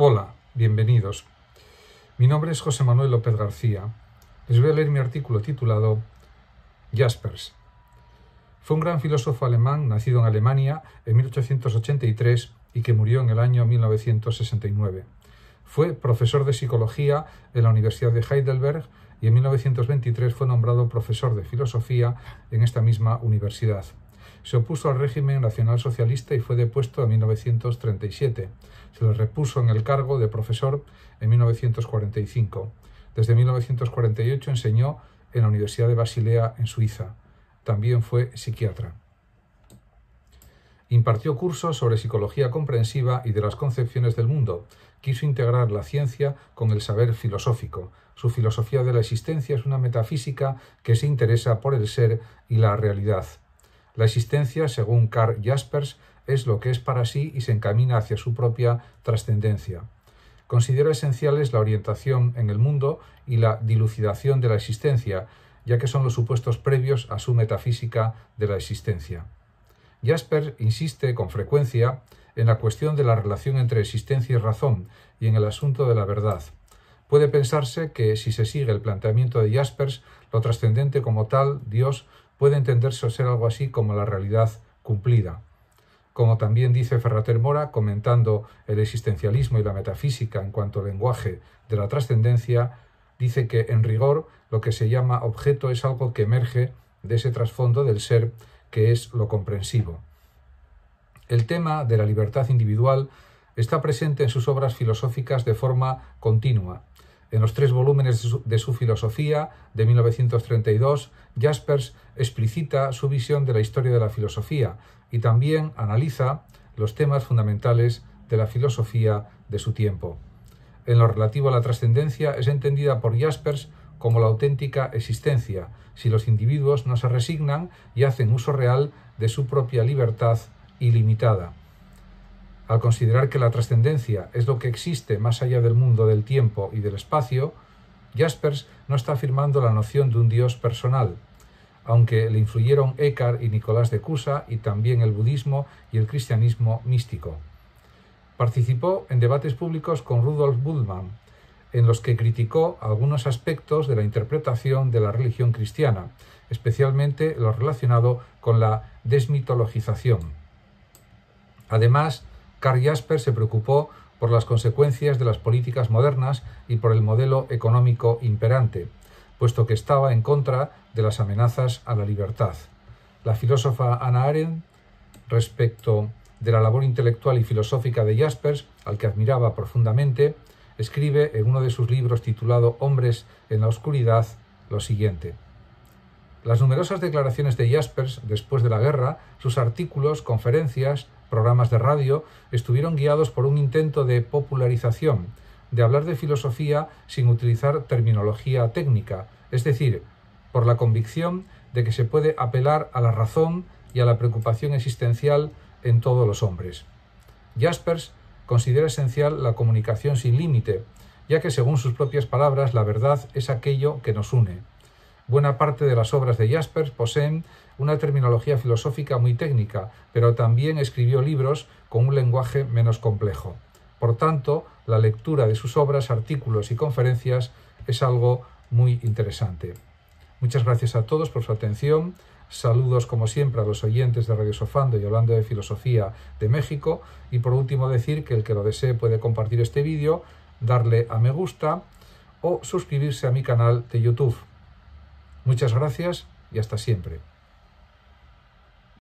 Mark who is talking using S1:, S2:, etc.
S1: Hola, bienvenidos. Mi nombre es José Manuel López García. Les voy a leer mi artículo titulado Jaspers. Fue un gran filósofo alemán nacido en Alemania en 1883 y que murió en el año 1969. Fue profesor de psicología en la Universidad de Heidelberg y en 1923 fue nombrado profesor de filosofía en esta misma universidad. Se opuso al régimen nacionalsocialista y fue depuesto en 1937. Se le repuso en el cargo de profesor en 1945. Desde 1948 enseñó en la Universidad de Basilea, en Suiza. También fue psiquiatra. Impartió cursos sobre psicología comprensiva y de las concepciones del mundo. Quiso integrar la ciencia con el saber filosófico. Su filosofía de la existencia es una metafísica que se interesa por el ser y la realidad. La existencia, según Karl Jaspers, es lo que es para sí y se encamina hacia su propia trascendencia. Considera esenciales la orientación en el mundo y la dilucidación de la existencia, ya que son los supuestos previos a su metafísica de la existencia. Jaspers insiste con frecuencia en la cuestión de la relación entre existencia y razón y en el asunto de la verdad. Puede pensarse que si se sigue el planteamiento de Jaspers, lo trascendente como tal, Dios, puede entenderse ser algo así como la realidad cumplida. Como también dice Ferrater Mora, comentando el existencialismo y la metafísica en cuanto al lenguaje de la trascendencia, dice que en rigor lo que se llama objeto es algo que emerge de ese trasfondo del ser que es lo comprensivo. El tema de la libertad individual está presente en sus obras filosóficas de forma continua, en los tres volúmenes de su, de filosofía de 1932, Jaspers explicita su visión de la historia de la filosofía y también analiza los temas fundamentales de la filosofía de su tiempo. En lo relativo a la trascendencia es entendida por Jaspers como la auténtica existencia, si los individuos no se resignan y hacen uso real de su propia libertad ilimitada. Al considerar que la trascendencia es lo que existe más allá del mundo del tiempo y del espacio, Jaspers no está afirmando la noción de un Dios personal, aunque le influyeron Eckhart y Nicolás de Cusa y también el budismo y el cristianismo místico. Participó en debates públicos con Rudolf Bultmann, en los que criticó algunos aspectos de la interpretación de la religión cristiana, especialmente lo relacionado con la desmitologización. Además, Karl Jaspers se preocupó por las consecuencias de las políticas modernas y por el modelo económico imperante, puesto que estaba en contra de las amenazas a la libertad. La filósofa Anna Arendt, respecto de la labor intelectual y filosófica de Jaspers, al que admiraba profundamente, escribe en uno de sus libros titulado Hombres en la Oscuridad lo siguiente. Las numerosas declaraciones de Jaspers después de la guerra, sus artículos, conferencias, programas de radio estuvieron guiados por un intento de popularización, de hablar de filosofía sin utilizar terminología técnica, es decir, por la convicción de que se puede apelar a la razón y a la preocupación existencial en todos los hombres. Jaspers considera esencial la comunicación sin límite, ya que según sus propias palabras la verdad es aquello que nos une. Buena parte de las obras de Jaspers poseen una terminología filosófica muy técnica, pero también escribió libros con un lenguaje menos complejo. Por tanto, la lectura de sus obras, artículos y conferencias es algo muy interesante. Muchas gracias a todos por su atención. Saludos, como siempre, a los oyentes de Radio Sofando y hablando de filosofía de México. Y por último, decir que el que lo desee puede compartir este vídeo, darle a me gusta o suscribirse a mi canal de YouTube. Muchas gracias y hasta siempre.